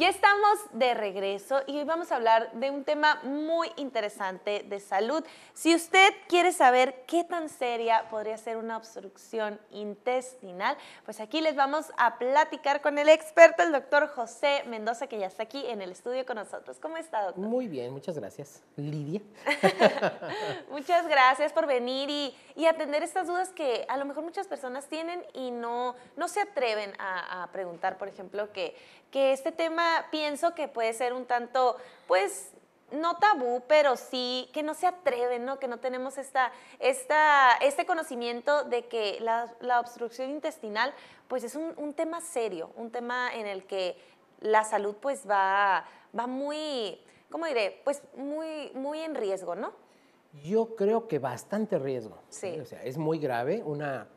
Ya estamos de regreso y hoy vamos a hablar de un tema muy interesante de salud. Si usted quiere saber qué tan seria podría ser una obstrucción intestinal, pues aquí les vamos a platicar con el experto, el doctor José Mendoza, que ya está aquí en el estudio con nosotros. ¿Cómo está, doctor? Muy bien, muchas gracias. Lidia. muchas gracias por venir y, atender estas dudas que a lo mejor muchas personas tienen y no, no se atreven a preguntar, por ejemplo, que que este tema pienso que puede ser un tanto, pues, no tabú, pero sí que no se atreven, ¿no? Que no tenemos esta, esta, este conocimiento de que la, obstrucción intestinal, pues es un, tema serio, un tema en el que la salud pues va, va muy, ¿cómo diré? Pues muy, muy en riesgo, ¿no? Yo creo que bastante riesgo. ¿sí? O sea, es muy grave una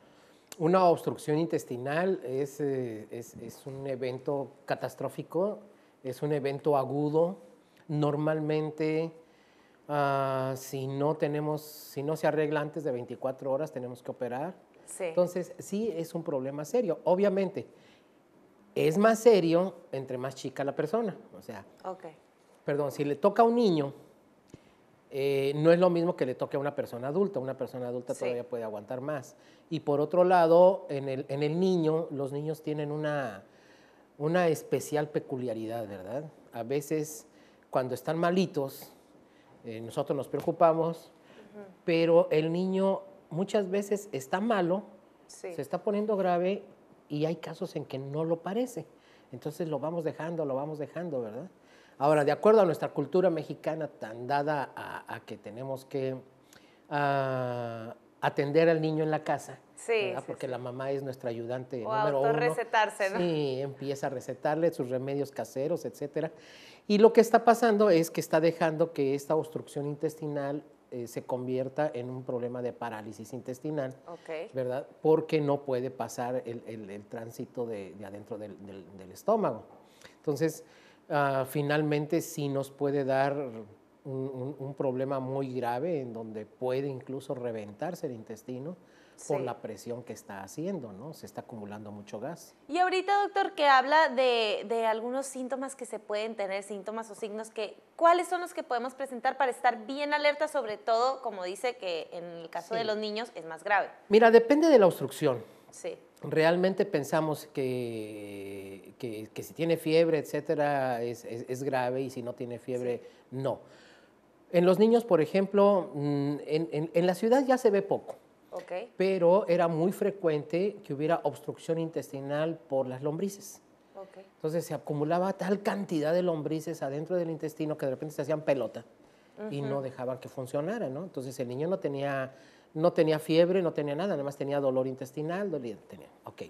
una obstrucción intestinal eh, es, un evento catastrófico, es un evento agudo. Normalmente, ah, si no tenemos, si no se arregla antes de 24 horas, tenemos que operar. Entonces, sí es un problema serio. Obviamente, es más serio entre más chica la persona. O sea, perdón, si le toca a un niño, eh, no es lo mismo que le toque a una persona adulta, una persona adulta todavía puede aguantar más. Y por otro lado, en el, niño, los niños tienen una, una especial peculiaridad, ¿verdad? A veces cuando están malitos, eh, nosotros nos preocupamos, pero el niño muchas veces está malo, se está poniendo grave y hay casos en que no lo parece. Entonces lo vamos dejando, lo vamos dejando, ¿verdad? Ahora, de acuerdo a nuestra cultura mexicana tan dada a, que tenemos que ah, atender al niño en la casa, porque la mamá es nuestra ayudante número uno. recetarse, ¿no? Sí, empieza a recetarle sus remedios caseros, etc. Y lo que está pasando es que está dejando que esta obstrucción intestinal eh, se convierta en un problema de parálisis intestinal, ¿verdad? Porque no puede pasar el, tránsito de, adentro del, del estómago. Entonces, Ah, finalmente sí nos puede dar un, problema muy grave en donde puede incluso reventarse el intestino por la presión que está haciendo, ¿no? Se está acumulando mucho gas. Y ahorita, doctor, que habla de, algunos síntomas que se pueden tener, síntomas o signos que, ¿cuáles son los que podemos presentar para estar bien alerta, sobre todo, como dice que en el caso de los niños es más grave? Mira, depende de la obstrucción. Sí. Realmente pensamos que, si tiene fiebre, etcétera, es, grave y si no tiene fiebre, no. En los niños, por ejemplo, mm, en, la ciudad ya se ve poco. Pero era muy frecuente que hubiera obstrucción intestinal por las lombrices. Entonces se acumulaba tal cantidad de lombrices adentro del intestino que de repente se hacían pelota y no dejaban que funcionara, ¿no? Entonces el niño no tenía no tenía fiebre, no tenía nada, nada más tenía dolor intestinal, dolía, tenía, ok.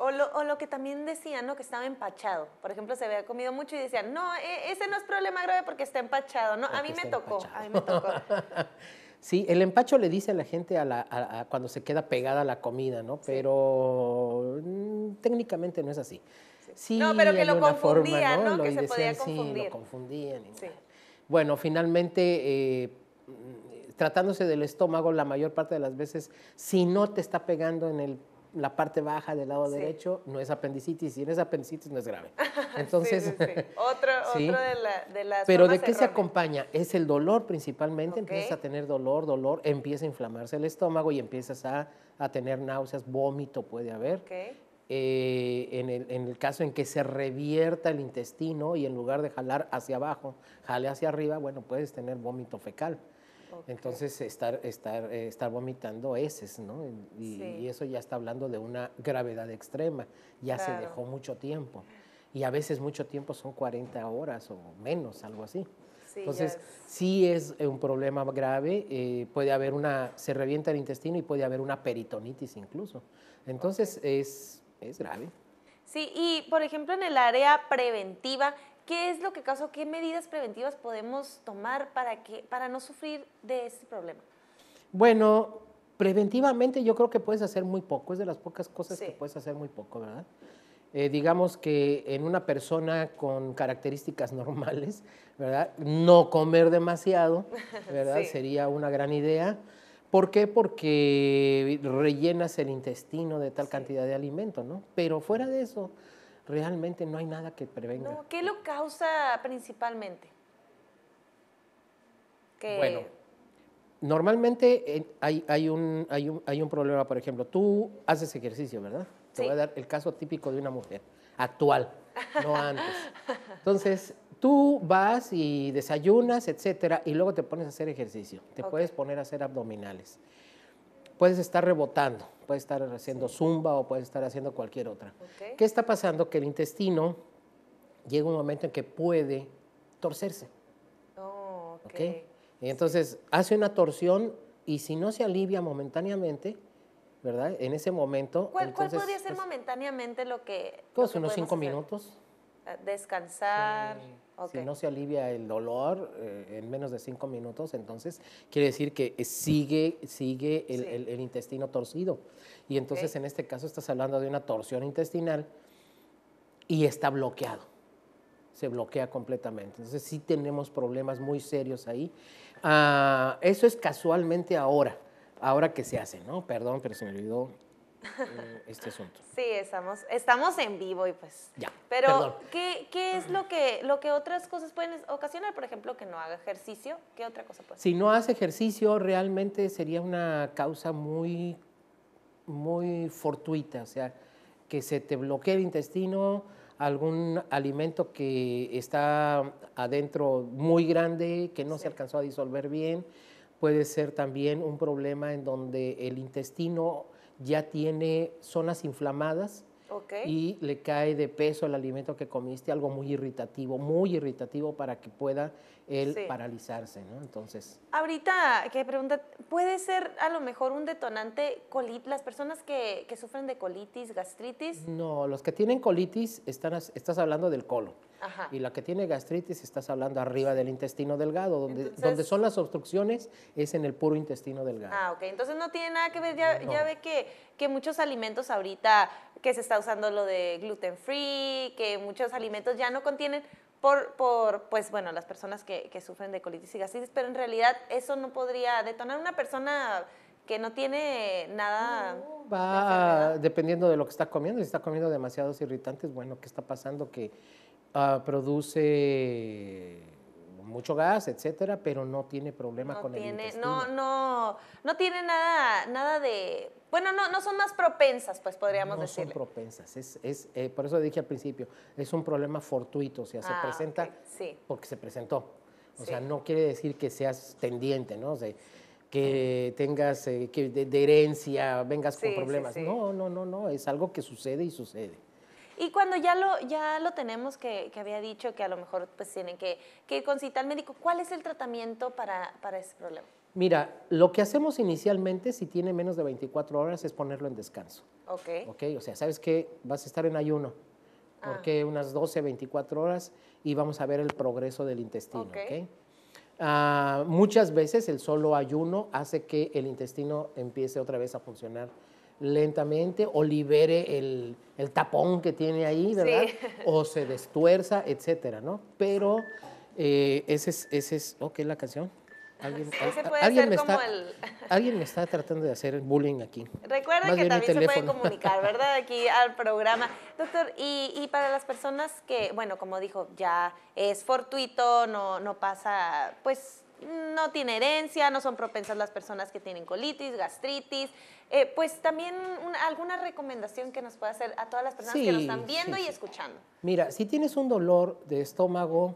O lo, que también decían, ¿no? Que estaba empachado. Por ejemplo, se había comido mucho y decían, no, e, ese no es problema grave porque está empachado. No, a mí me tocó, a mí me tocó. sí, el empacho le dice a la gente a la, cuando se queda pegada a la comida, ¿no? Pero mm, técnicamente no es así. Sí. no, pero que lo confundían, ¿no? que se podía confundir. Sí, lo confundían. Y bueno, finalmente... Eh, Mm, tratándose del estómago la mayor parte de las veces, si no te está pegando en la parte baja del lado derecho, no es apendicitis. Si no es apendicitis, no es grave. Entonces, otro, de, las Pero ¿de qué se acompaña? Es el dolor principalmente. Empiezas a tener dolor, dolor, empieza a inflamarse el estómago y empiezas a, tener náuseas, vómito puede haber. Eh, en, el, en, el, caso en que se revierta el intestino y en lugar de jalar hacia abajo, jale hacia arriba, bueno, puedes tener vómito fecal. Entonces, estar, estar, eh, estar vomitando heces, ¿no? Y, eso ya está hablando de una gravedad extrema, ya se dejó mucho tiempo. Y a veces mucho tiempo son 40 horas o menos, algo así. Entonces, sí es un problema grave, eh, puede haber una, se revienta el intestino y puede haber una peritonitis incluso. Entonces, es, es grave. Sí, y por ejemplo en el área preventiva, ¿Qué es lo que causó? ¿Qué medidas preventivas podemos tomar para, que, para no sufrir de ese problema? Bueno, preventivamente yo creo que puedes hacer muy poco, es de las pocas cosas que puedes hacer muy poco, ¿verdad? Eh, digamos que en una persona con características normales, ¿verdad? No comer demasiado, ¿verdad? Sería una gran idea. ¿Por qué? Porque rellenas el intestino de tal cantidad de alimento, ¿no? Pero fuera de eso, realmente no hay nada que prevenga. No, ¿Qué lo causa principalmente? Bueno, normalmente eh, hay, un, hay, un, problema, por ejemplo, tú haces ejercicio, ¿verdad? Te voy a dar el caso típico de una mujer, actual, no antes. Entonces, tú vas y desayunas, etcétera, y luego te pones a hacer ejercicio. Te puedes poner a hacer abdominales. Puedes estar rebotando puede estar haciendo zumba o puede estar haciendo cualquier otra. ¿Qué está pasando? Que el intestino llega un momento en que puede torcerse. Oh, okay. Y entonces hace una torsión y si no se alivia momentáneamente, ¿verdad? En ese momento. ¿Cuál, podría ser pues, momentáneamente lo que. Pues unos cinco minutos. Ah, descansar. Si no se alivia el dolor eh, en menos de cinco minutos, entonces quiere decir que sigue, sigue el, intestino torcido. Y entonces en este caso estás hablando de una torsión intestinal y está bloqueado. Se bloquea completamente. Entonces sí tenemos problemas muy serios ahí. Ah, eso es casualmente ahora, ahora que se hace, ¿no? Perdón, pero se me olvidó eh, este asunto. Sí, estamos, estamos en vivo y pues. Ya. Pero, ¿qué, ¿qué, es lo que, lo que otras cosas pueden ocasionar? Por ejemplo, que no haga ejercicio. ¿Qué otra cosa puede Si no hace ejercicio, realmente sería una causa muy, muy fortuita. O sea, que se te bloquee el intestino, algún alimento que está adentro muy grande, que no se alcanzó a disolver bien. Puede ser también un problema en donde el intestino ya tiene zonas inflamadas y le cae de peso el alimento que comiste, algo muy irritativo, muy irritativo para que pueda él paralizarse, ¿no? Entonces. Ahorita que pregunta, ¿puede ser a lo mejor un detonante colitis? Las personas que, sufren de colitis, gastritis. No, los que tienen colitis están, estás hablando del colon. Y la que tiene gastritis estás hablando arriba del intestino delgado, donde, donde son las obstrucciones es en el puro intestino delgado. Ah, ok. Entonces no tiene nada que ver, ya, ve que, que muchos alimentos ahorita que se está usando lo de gluten free, que muchos alimentos ya no contienen por, por pues bueno, las personas que, sufren de colitis y gastritis, pero en realidad eso no podría detonar una persona que no tiene nada. va dependiendo de lo que está comiendo. Si está comiendo demasiados irritantes, bueno, ¿qué está pasando? Que ah, produce mucho gas, etcétera, pero no tiene problema con el intestino. No, no, no tiene nada, nada de. Bueno, no, no son más propensas, pues podríamos decir. No son propensas, es, es eh, por eso dije al principio, es un problema fortuito, o sea, se ah, presenta porque se presentó. O sea, no quiere decir que seas tendiente, ¿no? que tengas eh, que de, herencia, vengas con problemas. No, no, no, no, es algo que sucede y sucede. Y cuando ya lo, ya lo tenemos, que, había dicho que a lo mejor pues tienen que, que consultar al médico, ¿cuál es el tratamiento para, ese problema? Mira, lo que hacemos inicialmente, si tiene menos de 24 horas, es ponerlo en descanso. Ok. Ok, o sea, sabes que vas a estar en ayuno, ah. porque unas 12, 24 horas, y vamos a ver el progreso del intestino. Ah, muchas veces el solo ayuno hace que el intestino empiece otra vez a funcionar lentamente o libere el, tapón que tiene ahí, ¿verdad? O se destuerza, etcétera, ¿no? Pero eh, ese es, ese es, ok, la canción. Alguien, alguien, me está, el... alguien, me está, tratando de hacer bullying aquí. Recuerden que también se puede comunicar, ¿verdad? Aquí al programa. Doctor, y, y, para las personas que, bueno, como dijo, ya es fortuito, no, no pasa, pues no tiene herencia, no son propensas las personas que tienen colitis, gastritis. Eh, pues también alguna recomendación que nos pueda hacer a todas las personas que nos están viendo y escuchando. Mira, si tienes un dolor de estómago,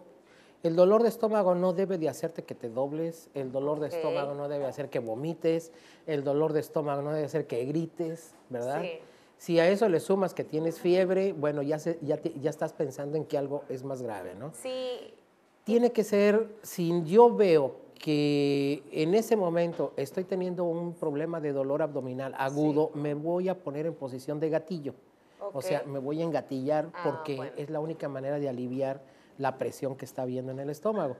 el dolor de estómago no debe de hacerte que te dobles, el dolor de estómago no debe hacer que vomites, el dolor de estómago no debe hacer que grites, ¿verdad? Sí. Si a eso le sumas que tienes fiebre, bueno, ya, ya, ya estás pensando en que algo es más grave, ¿no? Sí tiene que ser, si yo veo que en ese momento estoy teniendo un problema de dolor abdominal agudo, me voy a poner en posición de gatillo. O sea, me voy a engatillar ah, porque es la única manera de aliviar la presión que está habiendo en el estómago.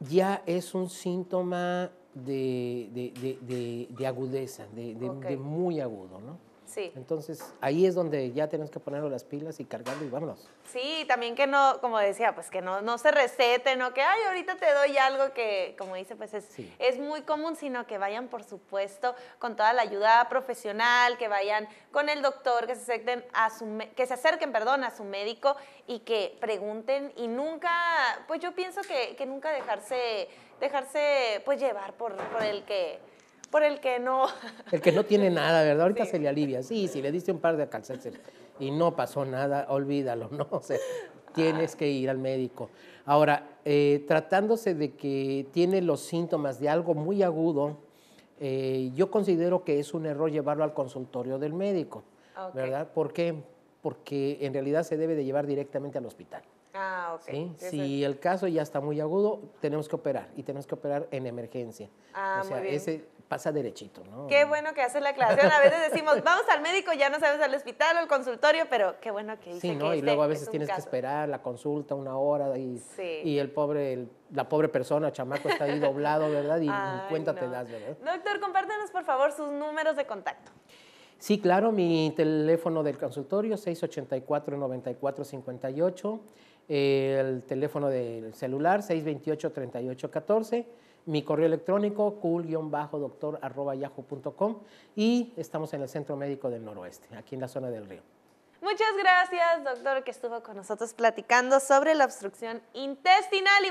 Ya es un síntoma de, agudeza, de, muy agudo, ¿no? Entonces, ahí es donde ya tenemos que ponerlo las pilas y cargarlo y vámonos. Sí, también que no, como decía, pues que no, no se receten o que, ay, ahorita te doy algo que, como dice, pues es, muy común, sino que vayan, por supuesto, con toda la ayuda profesional, que vayan con el doctor, que se acerquen a su, que se acerquen, perdón, a su médico y que pregunten y nunca, pues yo pienso que, nunca dejarse, dejarse, pues llevar por el que por el que no. El que no tiene nada, ¿verdad? Ahorita se le alivia. Sí, si le diste un par de calcetines y no pasó nada, olvídalo, ¿no? O sea, tienes que ir al médico. Ahora, eh, tratándose de que tiene los síntomas de algo muy agudo, eh, yo considero que es un error llevarlo al consultorio del médico, ah, ¿verdad? ¿Por qué? Porque en realidad se debe de llevar directamente al hospital. Ah, ok. Si el caso ya está muy agudo, tenemos que operar y tenemos que operar en emergencia. Ah, o sea, ese pasa derechito, ¿no? Qué bueno que haces la aclaración. A veces decimos, vamos al médico, ya no sabes al hospital o al consultorio, pero qué bueno que dice Sí, ¿no? y este luego a veces tienes que esperar la consulta una hora y, el pobre, la pobre persona, chamaco, está ahí doblado, ¿verdad? Y cuéntatelas, ¿verdad? Doctor, compártenos, por favor sus números de contacto. Sí, claro, mi teléfono del consultorio 684-9458, el teléfono del celular 628-3814 mi correo electrónico cool-doctor.yahoo.com y estamos en el Centro Médico del Noroeste, aquí en la zona del río. Muchas gracias, doctor, que estuvo con nosotros platicando sobre la obstrucción intestinal.